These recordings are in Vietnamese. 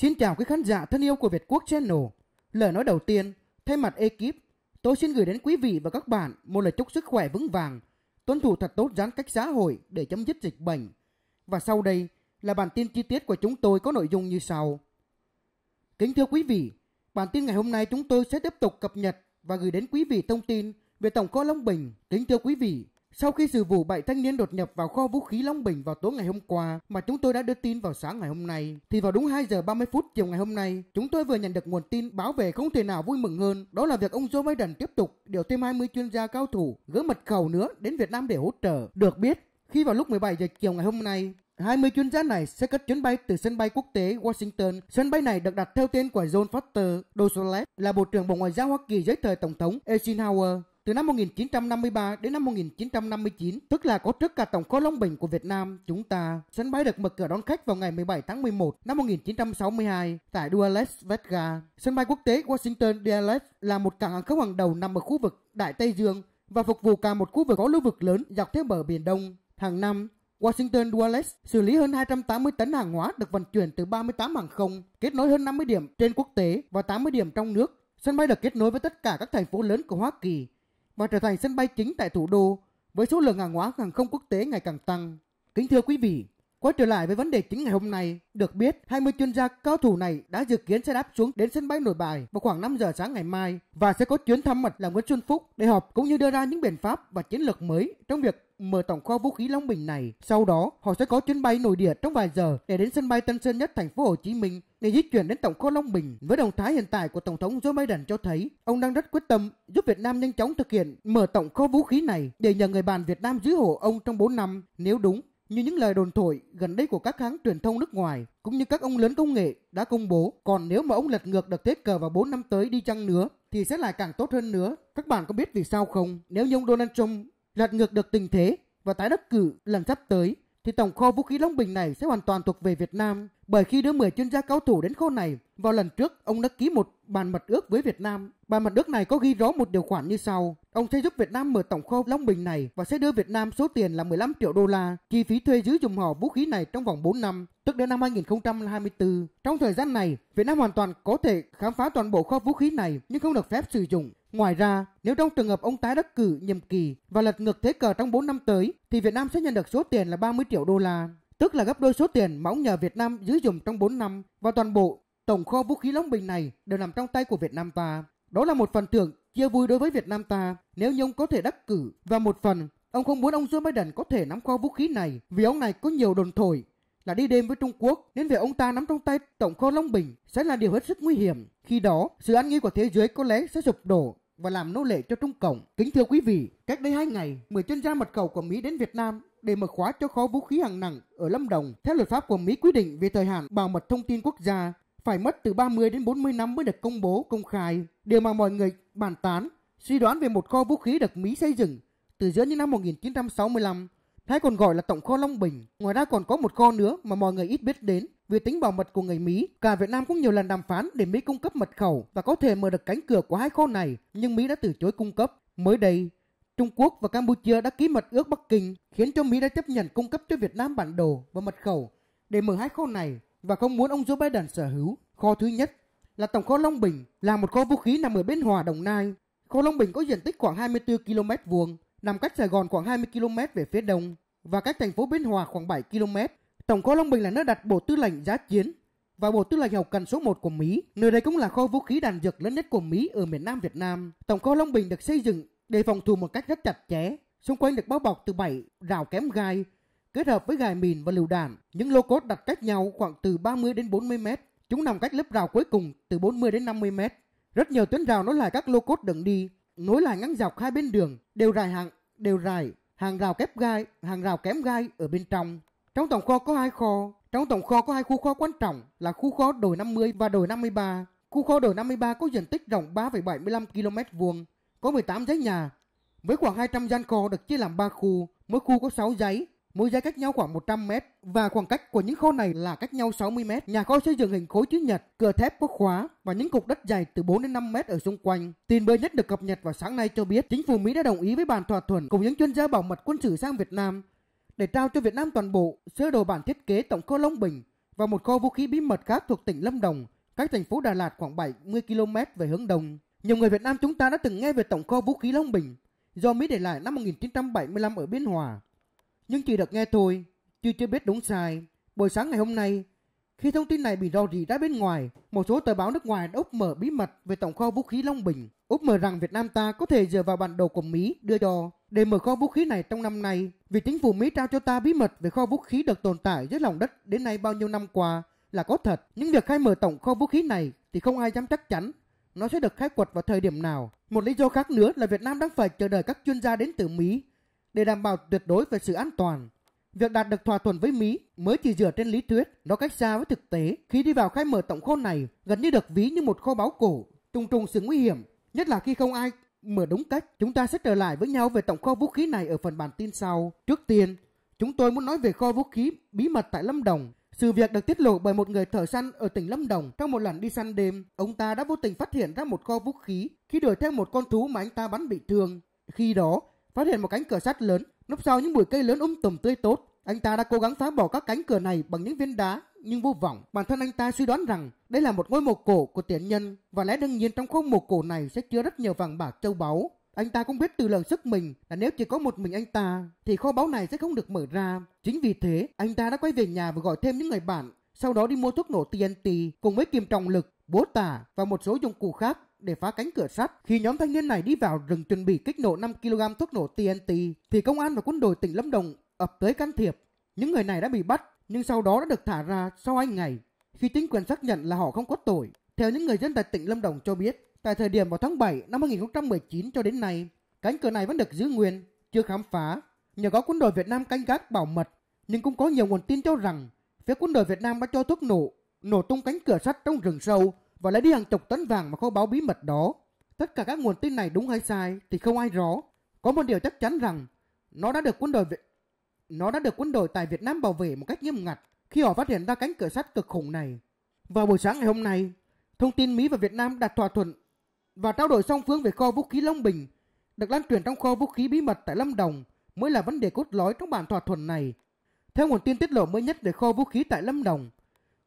Xin chào quý khán giả thân yêu của Việt Quốc Channel. Lời nói đầu tiên, thay mặt ekip, tôi xin gửi đến quý vị và các bạn một lời chúc sức khỏe vững vàng, tuân thủ thật tốt giãn cách xã hội để chấm dứt dịch bệnh. Và sau đây là bản tin chi tiết của chúng tôi có nội dung như sau. Kính thưa quý vị, bản tin ngày hôm nay chúng tôi sẽ tiếp tục cập nhật và gửi đến quý vị thông tin về Tổng kho Long Bình. Kính thưa quý vị, sau khi sự vụ bảy thanh niên đột nhập vào kho vũ khí Long Bình vào tối ngày hôm qua mà chúng tôi đã đưa tin vào sáng ngày hôm nay, thì vào đúng 2 giờ 30 phút chiều ngày hôm nay, chúng tôi vừa nhận được nguồn tin báo về không thể nào vui mừng hơn, đó là việc ông Joe Biden tiếp tục điều thêm 20 chuyên gia cao thủ gỡ mật khẩu nữa đến Việt Nam để hỗ trợ. Được biết, khi vào lúc 17 giờ chiều ngày hôm nay, 20 chuyên gia này sẽ cất chuyến bay từ sân bay quốc tế Washington. Sân bay này được đặt theo tên của John Foster Dulles là Bộ trưởng Bộ Ngoại giao Hoa Kỳ dưới thời Tổng thống Eisenhower từ năm 1953 đến năm 1959, tức là có trước cả Tổng kho Long Bình của Việt Nam, chúng ta. Sân bay được mở cửa đón khách vào ngày 17 tháng 11 năm 1962 tại Dulles, Vega. Sân bay quốc tế Washington Dulles là một cảng hàng không hàng đầu nằm ở khu vực Đại Tây Dương và phục vụ cả một khu vực có lưu vực lớn dọc theo bờ Biển Đông. Hàng năm, Washington Dulles xử lý hơn 280 tấn hàng hóa được vận chuyển từ 38 hàng không, kết nối hơn 50 điểm trên quốc tế và 80 điểm trong nước. Sân bay được kết nối với tất cả các thành phố lớn của Hoa Kỳ và trở thành sân bay chính tại thủ đô với số lượng hàng hóa hàng không quốc tế ngày càng tăng. Kính thưa quý vị, quay trở lại với vấn đề chính ngày hôm nay, được biết 20 chuyên gia cao thủ này đã dự kiến sẽ đáp xuống đến sân bay Nội Bài vào khoảng 5 giờ sáng ngày mai và sẽ có chuyến thăm mật là Nguyễn Xuân Phúc để họp cũng như đưa ra những biện pháp và chiến lược mới trong việc mở tổng kho vũ khí Long Bình này. Sau đó, họ sẽ có chuyến bay nội địa trong vài giờ để đến sân bay Tân Sơn Nhất, thành phố Hồ Chí Minh để di chuyển đến tổng kho Long Bình. Với động thái hiện tại của Tổng thống Joe Biden cho thấy, ông đang rất quyết tâm giúp Việt Nam nhanh chóng thực hiện mở tổng kho vũ khí này để nhờ người bạn Việt Nam giữ hộ ông trong 4 năm, nếu đúng. Như những lời đồn thổi gần đây của các hãng truyền thông nước ngoài cũng như các ông lớn công nghệ đã công bố, còn nếu mà ông lật ngược được thế cờ vào 4 năm tới đi chăng nữa thì sẽ lại càng tốt hơn nữa. Các bạn có biết vì sao không? Nếu như ông Donald Trump lật ngược được tình thế và tái đắc cử lần sắp tới thì tổng kho vũ khí Long Bình này sẽ hoàn toàn thuộc về Việt Nam. Bởi khi đưa 10 chuyên gia cao thủ đến kho này, vào lần trước ông đã ký một bàn mật ước với Việt Nam. Bàn mật ước này có ghi rõ một điều khoản như sau. Ông sẽ giúp Việt Nam mở tổng kho Long Bình này và sẽ đưa Việt Nam số tiền là 15 triệu đô la, chi phí thuê giữ dùng họ vũ khí này trong vòng 4 năm, tức đến năm 2024. Trong thời gian này, Việt Nam hoàn toàn có thể khám phá toàn bộ kho vũ khí này nhưng không được phép sử dụng. Ngoài ra, nếu trong trường hợp ông tái đắc cử nhiệm kỳ và lật ngược thế cờ trong 4 năm tới, thì Việt Nam sẽ nhận được số tiền là 30 triệu đô la, tức là gấp đôi số tiền mà ông nhờ Việt Nam giữ dùm trong 4 năm và toàn bộ tổng kho vũ khí long bình này đều nằm trong tay của Việt Nam ta. Đó là một phần thưởng chia vui đối với Việt Nam ta nếu như ông có thể đắc cử và một phần ông không muốn ông Joe Biden có thể nắm kho vũ khí này vì ông này có nhiều đồn thổi là đi đêm với Trung Quốc nên việc ông ta nắm trong tay tổng kho Long Bình sẽ là điều hết sức nguy hiểm. Khi đó, sự an nghi của thế giới có lẽ sẽ sụp đổ và làm nô lệ cho Trung Cộng. Kính thưa quý vị, cách đây hai ngày, 10 chuyên gia mật cầu của Mỹ đến Việt Nam để mở khóa cho kho vũ khí hàng nặng ở Lâm Đồng. Theo luật pháp của Mỹ quy định về thời hạn bảo mật thông tin quốc gia, phải mất từ 30 đến 40 năm mới được công bố công khai. Điều mà mọi người bàn tán, suy đoán về một kho vũ khí được Mỹ xây dựng từ giữa những năm 1965, hay còn gọi là Tổng kho Long Bình. Ngoài ra còn có một kho nữa mà mọi người ít biết đến vì tính bảo mật của người Mỹ, cả Việt Nam cũng nhiều lần đàm phán để Mỹ cung cấp mật khẩu và có thể mở được cánh cửa của hai kho này, nhưng Mỹ đã từ chối cung cấp. Mới đây, Trung Quốc và Campuchia đã ký mật ước Bắc Kinh khiến cho Mỹ đã chấp nhận cung cấp cho Việt Nam bản đồ và mật khẩu để mở hai kho này và không muốn ông Joe Biden sở hữu. Kho thứ nhất là tổng kho Long Bình là một kho vũ khí nằm ở bên Hòa Đồng Nai. Kho Long Bình có diện tích khoảng 24 km vuông, nằm cách Sài Gòn khoảng 20 km về phía đông và cách thành phố Biên Hòa khoảng 7 km. Tổng kho Long Bình là nơi đặt Bộ Tư lệnh Giá Chiến và Bộ Tư lệnh Hậu Cần số 1 của Mỹ. Nơi đây cũng là kho vũ khí đạn dược lớn nhất của Mỹ ở miền Nam Việt Nam. Tổng kho Long Bình được xây dựng để phòng thủ một cách rất chặt chẽ, xung quanh được bao bọc từ 7 rào kém gai kết hợp với gài mìn và lựu đạn. Những lô cốt đặt cách nhau khoảng từ 30 đến 40 mét. Chúng nằm cách lớp rào cuối cùng từ 40 đến 50 mét. Rất nhiều tuyến rào nối lại các lô cốt đường đi, nối lại ngắn dọc hai bên đường, đều rải hàng, đều rải hàng rào kép gai, hàng rào kém gai ở bên trong. Trong tổng kho có hai kho, trong tổng kho có hai khu kho quan trọng là khu kho đồi 50 và đồi 53. Khu kho đồi 53 có diện tích rộng 3,75 km vuông, có 18 giấy nhà. Với khoảng 200 gian kho được chia làm 3 khu, mỗi khu có 6 giấy mỗi giấy cách nhau khoảng 100 m và khoảng cách của những kho này là cách nhau 60 m. Nhà kho xây dựng hình khối chữ nhật, cửa thép có khóa và những cục đất dày từ 4 đến 5 m ở xung quanh. Tin mới nhất được cập nhật vào sáng nay cho biết, chính phủ Mỹ đã đồng ý với bàn thỏa thuận cùng những chuyên gia bảo mật quân sự sang Việt Nam để trao cho Việt Nam toàn bộ sơ đồ bản thiết kế tổng kho Long Bình và một kho vũ khí bí mật khác thuộc tỉnh Lâm Đồng, cách thành phố Đà Lạt khoảng 70 km về hướng đông. Nhiều người Việt Nam chúng ta đã từng nghe về tổng kho vũ khí Long Bình do Mỹ để lại năm 1975 ở Biên Hòa. Nhưng chỉ được nghe thôi, chứ chưa biết đúng sai. Buổi sáng ngày hôm nay, khi thông tin này bị rò rỉ ra bên ngoài, một số tờ báo nước ngoài đã úp mở bí mật về tổng kho vũ khí Long Bình, úp mở rằng Việt Nam ta có thể dựa vào bản đồ của Mỹ đưa đò để mở kho vũ khí này trong năm nay, vì chính phủ Mỹ trao cho ta bí mật về kho vũ khí được tồn tại dưới lòng đất đến nay bao nhiêu năm qua là có thật. Những việc khai mở tổng kho vũ khí này thì không ai dám chắc chắn nó sẽ được khai quật vào thời điểm nào. Một lý do khác nữa là Việt Nam đang phải chờ đợi các chuyên gia đến từ Mỹ để đảm bảo tuyệt đối về sự an toàn. Việc đạt được thỏa thuận với Mỹ mới chỉ dựa trên lý thuyết, nó cách xa với thực tế. Khi đi vào khai mở tổng kho này, gần như được ví như một kho báu cổ, trùng trùng sự nguy hiểm, nhất là khi không ai mở đúng cách. Chúng ta sẽ trở lại với nhau về tổng kho vũ khí này ở phần bản tin sau. Trước tiên, chúng tôi muốn nói về kho vũ khí bí mật tại Lâm Đồng. Sự việc được tiết lộ bởi một người thợ săn ở tỉnh Lâm Đồng trong một lần đi săn đêm. Ông ta đã vô tình phát hiện ra một kho vũ khí khi đuổi theo một con thú mà anh ta bắn bị thương. Khi đó, phát hiện một cánh cửa sắt lớn Núp sau những bụi cây lớn um tùm tươi tốt, anh ta đã cố gắng phá bỏ các cánh cửa này bằng những viên đá nhưng vô vọng. Bản thân anh ta suy đoán rằng đây là một ngôi mộ cổ của tiền nhân và lẽ đương nhiên trong khung mộ cổ này sẽ chứa rất nhiều vàng bạc châu báu. Anh ta cũng biết từ lần sức mình là nếu chỉ có một mình anh ta thì kho báu này sẽ không được mở ra. Chính vì thế, anh ta đã quay về nhà và gọi thêm những người bạn, sau đó đi mua thuốc nổ TNT cùng với kim trọng lực, bố tà và một số dụng cụ khác để phá cánh cửa sắt. Khi nhóm thanh niên này đi vào rừng chuẩn bị kích nổ 5 kg thuốc nổ TNT thì công an và quân đội tỉnh Lâm Đồng ập tới can thiệp. Những người này đã bị bắt nhưng sau đó đã được thả ra sau hai ngày khi chính quyền xác nhận là họ không có tội. Theo những người dân tại tỉnh Lâm Đồng cho biết, tại thời điểm vào tháng 7 năm 2019 cho đến nay, cánh cửa này vẫn được giữ nguyên, chưa khám phá. Nhờ có quân đội Việt Nam canh gác bảo mật, nhưng cũng có nhiều nguồn tin cho rằng phía quân đội Việt Nam đã cho thuốc nổ, nổ tung cánh cửa sắt trong rừng sâu và lấy đi hàng chục tấn vàng mà kho báu bí mật đó. Tất cả các nguồn tin này đúng hay sai thì không ai rõ. Có một điều chắc chắn rằng nó đã được quân đội Việt nó đã được quân đội tại Việt Nam bảo vệ một cách nghiêm ngặt khi họ phát hiện ra cánh cửa sắt cực khủng này. Vào buổi sáng ngày hôm nay, thông tin Mỹ và Việt Nam đạt thỏa thuận và trao đổi song phương về kho vũ khí Long Bình được lan truyền trong kho vũ khí bí mật tại Lâm Đồng mới là vấn đề cốt lõi trong bản thỏa thuận này. Theo nguồn tin tiết lộ mới nhất về kho vũ khí tại Lâm Đồng,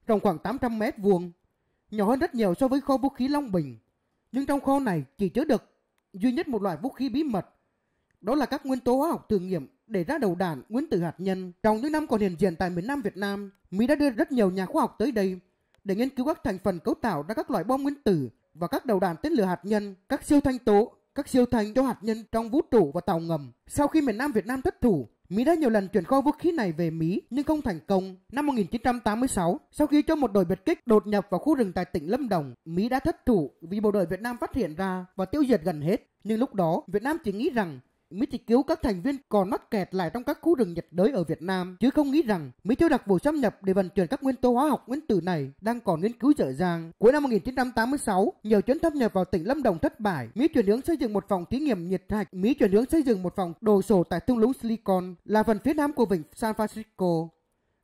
rộng khoảng 800 mét vuông, nhỏ hơn rất nhiều so với kho vũ khí Long Bình. Nhưng trong kho này chỉ chứa được duy nhất một loại vũ khí bí mật. Đó là các nguyên tố hóa học thử nghiệm để ra đầu đạn nguyên tử hạt nhân. Trong những năm còn hiện diện tại miền Nam Việt Nam, Mỹ đã đưa rất nhiều nhà khoa học tới đây để nghiên cứu các thành phần cấu tạo ra các loại bom nguyên tử và các đầu đạn tên lửa hạt nhân, các siêu thanh tố, các siêu thanh cho hạt nhân trong vũ trụ và tàu ngầm. Sau khi miền Nam Việt Nam thất thủ, Mỹ đã nhiều lần chuyển kho vũ khí này về Mỹ nhưng không thành công. Năm 1986, sau khi cho một đội biệt kích đột nhập vào khu rừng tại tỉnh Lâm Đồng, Mỹ đã thất thủ vì bộ đội Việt Nam phát hiện ra và tiêu diệt gần hết. Nhưng lúc đó, Việt Nam chỉ nghĩ rằng Mỹ chỉ cứu các thành viên còn mắc kẹt lại trong các khu rừng nhiệt đới ở Việt Nam, chứ không nghĩ rằng Mỹ cho đặc vụ xâm nhập để vận chuyển các nguyên tố hóa học nguyên tử này đang còn nghiên cứu dở dàng. Cuối năm 1986, nhiều chuyến thâm nhập vào tỉnh Lâm Đồng thất bại. Mỹ chuyển hướng xây dựng một phòng thí nghiệm nhiệt hạch, Mỹ chuyển hướng xây dựng một phòng đồ sổ tại thung lũng Silicon là phần phía nam của vịnh San Francisco,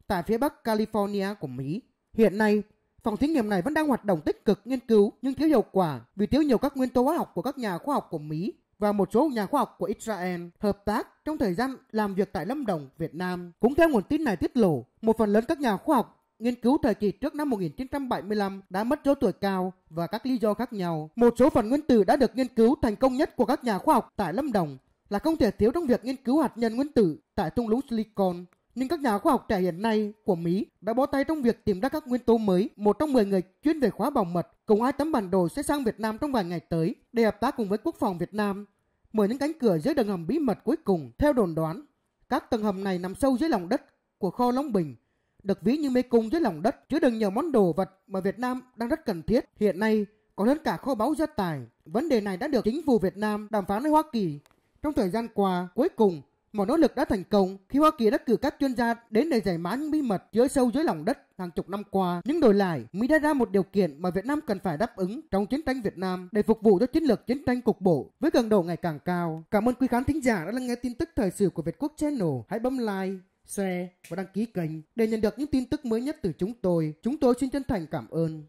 tại phía bắc California của Mỹ. Hiện nay, Phòng thí nghiệm này vẫn đang hoạt động tích cực nghiên cứu nhưng thiếu hiệu quả vì thiếu nhiều các nguyên tố hóa học của các nhà khoa học của Mỹ và một số nhà khoa học của Israel hợp tác trong thời gian làm việc tại Lâm Đồng, Việt Nam. Cũng theo nguồn tin này tiết lộ, một phần lớn các nhà khoa học nghiên cứu thời kỳ trước năm 1975 đã mất số tuổi cao và các lý do khác nhau. Một số phần nguyên tử đã được nghiên cứu thành công nhất của các nhà khoa học tại Lâm Đồng là không thể thiếu trong việc nghiên cứu hạt nhân nguyên tử tại thung lũng silicon nhưng các nhà khoa học trẻ hiện nay của Mỹ đã bó tay trong việc tìm ra các nguyên tố mới. Một trong 10 người chuyên về khóa bảo mật cùng hai tấm bản đồ sẽ sang Việt Nam trong vài ngày tới để hợp tác cùng với quốc phòng Việt Nam mở những cánh cửa dưới đường hầm bí mật cuối cùng. Theo đồn đoán, các tầng hầm này nằm sâu dưới lòng đất của kho Long Bình, được ví như mê cung dưới lòng đất chứa đựng nhiều món đồ vật mà Việt Nam đang rất cần thiết. Hiện nay có đến cả kho báu gia tài. Vấn đề này đã được chính phủ Việt Nam đàm phán với Hoa Kỳ. Trong thời gian qua, cuối cùng một nỗ lực đã thành công khi Hoa Kỳ đã cử các chuyên gia đến để giải mã những bí mật dưới sâu dưới lòng đất hàng chục năm qua. Nhưng đổi lại, Mỹ đã ra một điều kiện mà Việt Nam cần phải đáp ứng trong chiến tranh Việt Nam để phục vụ cho chiến lược chiến tranh cục bộ với cường độ ngày càng cao. Cảm ơn quý khán thính giả đã lắng nghe tin tức thời sự của Việt Quốc Channel. Hãy bấm like, share và đăng ký kênh để nhận được những tin tức mới nhất từ chúng tôi. Chúng tôi xin chân thành cảm ơn.